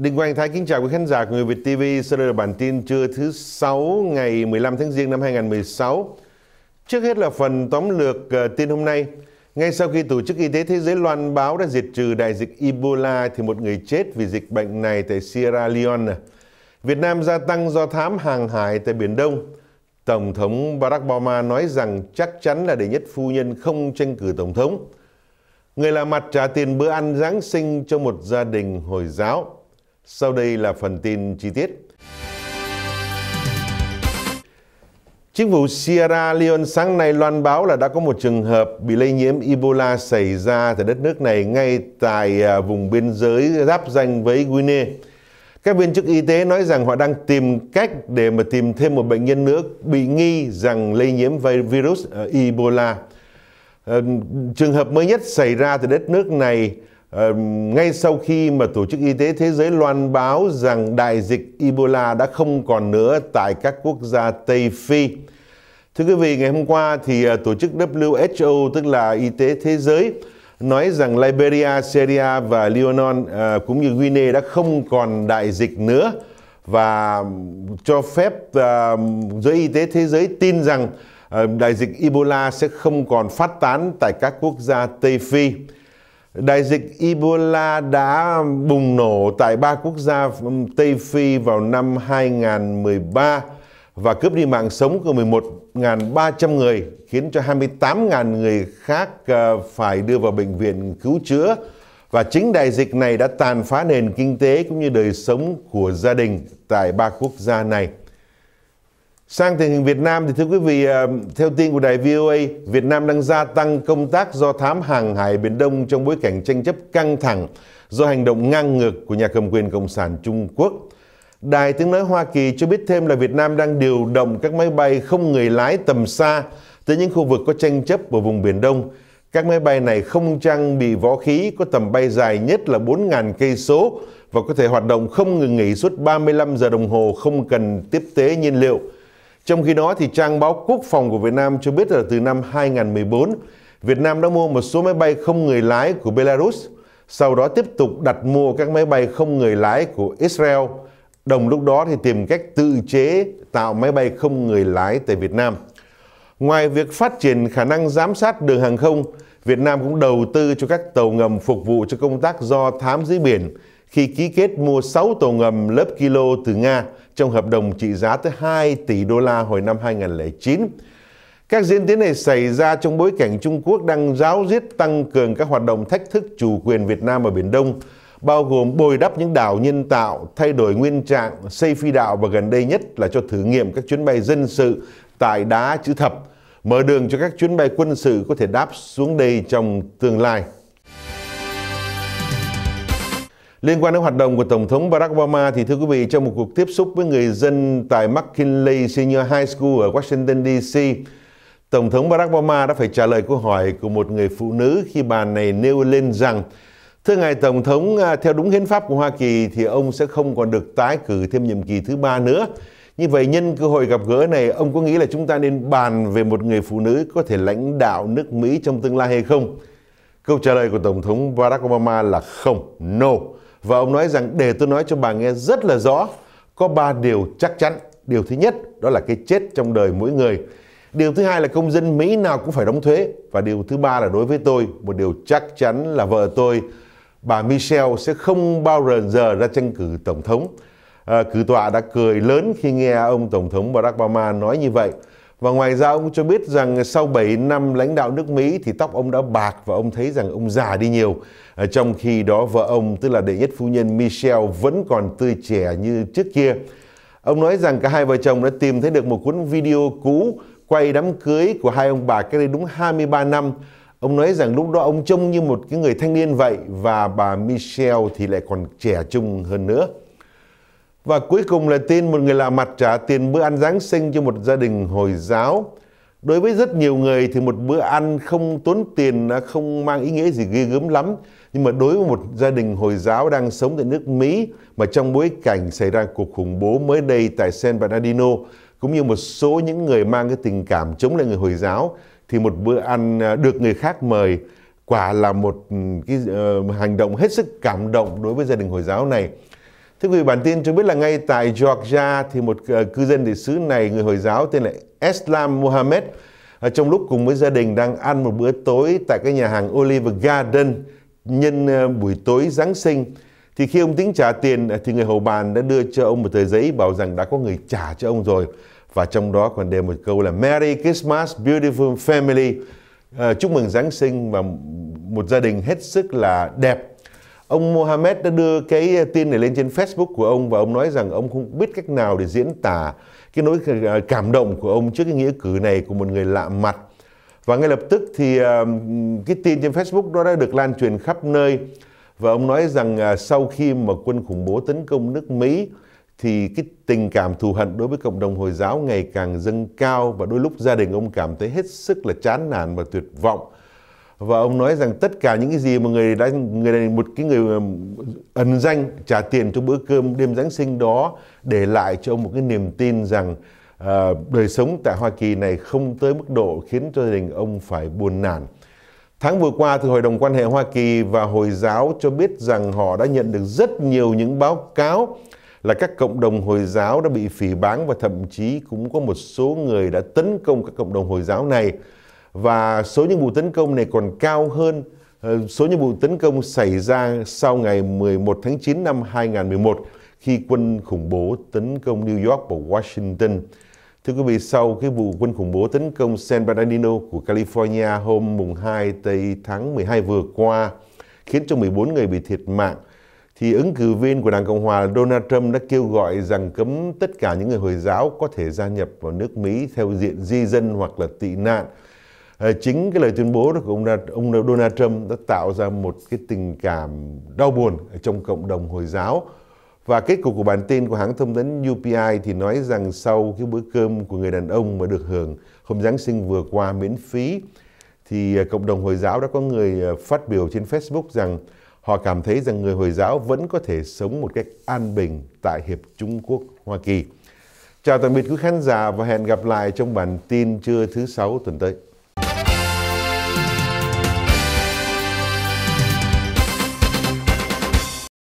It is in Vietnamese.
Đinh Quang Thái kính chào quý khán giả của Người Việt TV. Sau đây là bản tin trưa thứ sáu ngày 15 tháng Giêng năm 2016. Trước hết là phần tóm lược ờ, tin hôm nay. Ngay sau khi Tổ chức Y tế Thế giới loan báo đã diệt trừ đại dịch Ebola thì một người chết vì dịch bệnh này tại Sierra Leone. Việt Nam gia tăng do thám hàng hải tại Biển Đông. Tổng thống Barack Obama nói rằng chắc chắn là đệ nhất phu nhân không tranh cử Tổng thống. Người lạ mặt trả tiền bữa ăn Giáng sinh cho một gia đình Hồi giáo. Sau đây là phần tin chi tiết. Chính phủ Sierra Leone sáng nay loan báo là đã có một trường hợp bị lây nhiễm Ebola xảy ra tại đất nước này ngay tại à, vùng biên giới giáp danh với Guinea. Các viên chức y tế nói rằng họ đang tìm cách để mà tìm thêm một bệnh nhân nữa bị nghi rằng lây nhiễm virus à, Ebola. Trường hợp mới nhất xảy ra tại đất nước này Ờ, ngay sau khi mà Tổ chức Y tế Thế giới loan báo rằng đại dịch Ebola đã không còn nữa tại các quốc gia Tây Phi. Thưa quý vị, ngày hôm qua thì ờ, Tổ chức WHO, tức là Y tế Thế giới, nói rằng Liberia, Syria và Lebanon ờ, cũng như Guinea đã không còn đại dịch nữa và cho phép giới y tế thế giới tin rằng đại dịch Ebola sẽ không còn phát tán tại các quốc gia Tây Phi. Đại dịch Ebola đã bùng nổ tại ba quốc gia Tây Phi vào năm 2013 và cướp đi mạng sống của 11.300 người, khiến cho 28.000 người khác ờ, phải đưa vào bệnh viện cứu chữa. Và chính đại dịch này đã tàn phá nền kinh tế cũng như đời sống của gia đình tại ba quốc gia này. Sang tình hình Việt Nam thì thưa quý vị, à, theo tin của đài VOA, Việt Nam đang gia tăng công tác do thám hàng hải Biển Đông trong bối cảnh tranh chấp căng thẳng do hành động ngang ngược của nhà cầm quyền Cộng sản Trung Quốc. Đài tiếng nói Hoa Kỳ cho biết thêm là Việt Nam đang điều động các máy bay không người lái tầm xa tới những khu vực có tranh chấp ở vùng Biển Đông. Các máy bay này không trang bị võ khí có tầm bay dài nhất là 4.000 cây số và có thể hoạt động không ngừng nghỉ suốt 35 giờ đồng hồ không cần tiếp tế nhiên liệu. Trong khi đó, thì trang báo Quốc phòng của Việt Nam cho biết là từ năm 2014, Việt Nam đã mua một số máy bay không người lái của Belarus, sau đó tiếp tục đặt mua các máy bay không người lái của Israel. Đồng lúc đó thì tìm cách tự chế tạo máy bay không người lái tại Việt Nam. Ngoài việc phát triển khả năng giám sát đường hàng không, Việt Nam cũng đầu tư cho các tàu ngầm phục vụ cho công tác do thám dưới biển khi ký kết mua 6 tàu ngầm lớp kilo từ Nga trong hợp đồng trị giá tới 2 tỷ đô la hồi năm 2009. Các diễn tiến này xảy ra trong bối cảnh Trung Quốc đang giáo diết tăng cường các hoạt động thách thức chủ quyền Việt Nam ở Biển Đông, bao gồm bồi đắp những đảo nhân tạo, thay đổi nguyên trạng, xây phi đạo và gần đây nhất là cho thử nghiệm các chuyến bay dân sự tại đá chữ thập, mở đường cho các chuyến bay quân sự có thể đáp xuống đây trong tương lai. Liên quan đến hoạt động của Tổng thống Barack Obama thì thưa quý vị, trong một cuộc tiếp xúc với người dân tại McKinley Senior High School ở Washington D.C., Tổng thống Barack Obama đã phải trả lời câu hỏi của một người phụ nữ khi bà này nêu lên rằng Thưa Ngài Tổng thống, à, theo đúng hiến pháp của Hoa Kỳ thì ông sẽ không còn được tái cử thêm nhiệm kỳ thứ ba nữa. Như vậy nhân cơ hội gặp gỡ này, ông có nghĩ là chúng ta nên bàn về một người phụ nữ có thể lãnh đạo nước Mỹ trong tương lai hay không? Câu trả lời của Tổng thống Barack Obama là không, no. Và ông nói rằng để tôi nói cho bà nghe rất là rõ, có ba điều chắc chắn. Điều thứ nhất đó là cái chết trong đời mỗi người. Điều thứ hai là công dân Mỹ nào cũng phải đóng thuế. Và điều thứ ba là đối với tôi, một điều chắc chắn là vợ tôi, bà Michelle sẽ không bao giờ ra tranh cử Tổng thống. À, cử tọa đã cười lớn khi nghe ông Tổng thống Barack Obama nói như vậy. Và ngoài ra ông cho biết rằng sau 7 năm lãnh đạo nước Mỹ thì tóc ông đã bạc và ông thấy rằng ông già đi nhiều. À, trong khi đó vợ ông, tức là đệ nhất phu nhân Michelle vẫn còn tươi trẻ như trước kia. Ông nói rằng cả hai vợ chồng đã tìm thấy được một cuốn video cũ quay đám cưới của hai ông bà cách đây đúng 23 năm. Ông nói rằng lúc đó ông trông như một cái người thanh niên vậy và bà Michelle thì lại còn trẻ trung hơn nữa. Và cuối cùng là tin một người lạ mặt trả tiền bữa ăn Giáng sinh cho một gia đình Hồi giáo. Đối với rất nhiều người thì một bữa ăn không tốn tiền không mang ý nghĩa gì ghê gớm lắm. Nhưng mà đối với một gia đình Hồi giáo đang sống tại nước Mỹ mà trong bối cảnh xảy ra cuộc khủng bố mới đây tại San Bernardino cũng như một số những người mang cái tình cảm chống lại người Hồi giáo thì một bữa ăn à, được người khác mời quả là một ừ, cái uh, hành động hết sức cảm động đối với gia đình Hồi giáo này. Thưa quý vị, bản tin cho biết là ngay tại Georgia thì một ờ, cư dân địa xứ này, người Hồi giáo tên là Islam Mohammed, ờ, trong lúc cùng với gia đình đang ăn một bữa tối tại cái nhà hàng Olive Garden nhân ờ, buổi tối Giáng sinh, thì khi ông tính trả tiền thì người hầu bàn đã đưa cho ông một tờ giấy bảo rằng đã có người trả cho ông rồi. Và trong đó còn đề một câu là Merry Christmas Beautiful Family. chúc mừng Giáng sinh và một gia đình hết sức là đẹp ông Mohammed đã đưa cái ờ, tin này lên trên Facebook của ông và ông nói rằng ông không biết cách nào để diễn tả cái nỗi ờ, ờ, cảm động của ông trước cái nghĩa cử này của một người lạ mặt và ngay lập tức thì cái tin trên Facebook đó đã được lan truyền khắp nơi và ông nói rằng sau khi mà quân khủng bố tấn công nước Mỹ thì cái tình cảm thù hận đối với cộng đồng Hồi giáo ngày càng dâng cao và đôi lúc gia đình ông cảm thấy hết sức là chán nản và tuyệt vọng và ông nói rằng tất cả những cái gì mà người đã người này một cái người um, ẩn danh trả tiền cho bữa cơm đêm Giáng sinh đó để lại cho ông một cái niềm tin rằng à, đời sống tại Hoa Kỳ này không tới mức độ khiến cho gia đình ông phải buồn nản. Tháng vừa qua thì Hội đồng quan hệ Hoa Kỳ và Hồi giáo cho biết rằng họ đã nhận được rất nhiều những báo cáo là các cộng đồng Hồi giáo đã bị phỉ báng và thậm chí cũng có một số người đã tấn công các cộng đồng Hồi giáo này và số những vụ tấn công này còn cao hơn ờ, số những vụ tấn công xảy ra sau ngày 11 tháng 9 năm 2011 khi quân khủng bố tấn công New York và Washington. Thưa quý vị, sau cái vụ quân khủng bố tấn công San Bernardino của California hôm mùng 2 tây tháng 12 vừa qua khiến cho 14 người bị thiệt mạng thì ứng cử viên của Đảng Cộng hòa Donald Trump đã kêu gọi rằng cấm tất cả những người Hồi giáo có thể gia nhập vào nước Mỹ theo diện di dân hoặc là tị nạn Ờ, chính cái lời tuyên bố đó của ông, ông Donald Trump đã tạo ra một cái tình cảm đau buồn trong cộng đồng Hồi giáo. Và kết cục của bản tin của hãng thông tấn UPI thì nói rằng sau cái bữa cơm của người đàn ông mà được hưởng hôm Giáng sinh vừa qua miễn phí, thì ờ, cộng đồng Hồi giáo đã có người ờ, phát biểu trên Facebook rằng họ cảm thấy rằng người Hồi giáo vẫn có thể sống một cách an bình tại Hiệp Trung Quốc-Hoa Kỳ. Chào tạm biệt quý khán giả và hẹn gặp lại trong bản tin trưa thứ sáu tuần tới.